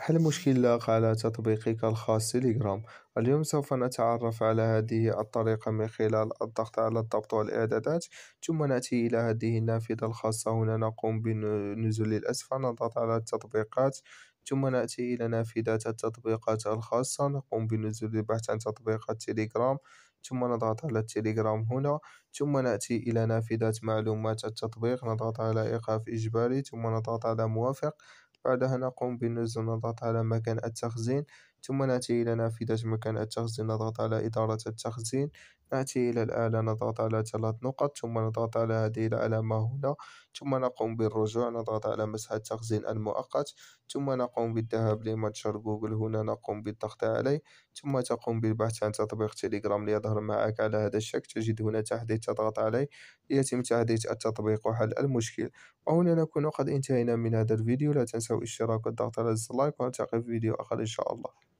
حل مشكل على تطبيقك الخاص تيليجرام اليوم سوف نتعرف على هذه الطريقة من خلال الضغط على الضبط والإعدادات ثم نأتي إلى هذه النافذة الخاصة هنا نقوم بالنزول للأسفل نضغط على التطبيقات ثم نأتي إلى نافذة التطبيقات الخاصة نقوم بالنزول البحث عن تطبيقات تيليجرام ثم نضغط على التليجرام هنا ثم نأتي إلى نافذة معلومات التطبيق نضغط على إيقاف إجباري ثم نضغط على موافق بعدها نقوم بنزل نضغط على مكان التخزين ثم نأتي إلى نافذة مكان التخزين نضغط على إدارة التخزين نأتي إلى الآلة نضغط على ثلاث نقط ثم نضغط على هذه العلامة هنا ثم نقوم بالرجوع نضغط على مسح التخزين المؤقت ثم نقوم بالذهاب لمتجر جوجل هنا نقوم بالضغط عليه ثم تقوم بالبحث عن تطبيق تليجرام ليظهر معك على هذا الشكل تجد هنا تحديث تضغط عليه ليتم تحديث التطبيق وحل المشكل وهنا نكون قد انتهينا من هذا الفيديو لا تنسوا الاشتراك والضغط على الزر لايك ونلتقي في فيديو آخر إن شاء الله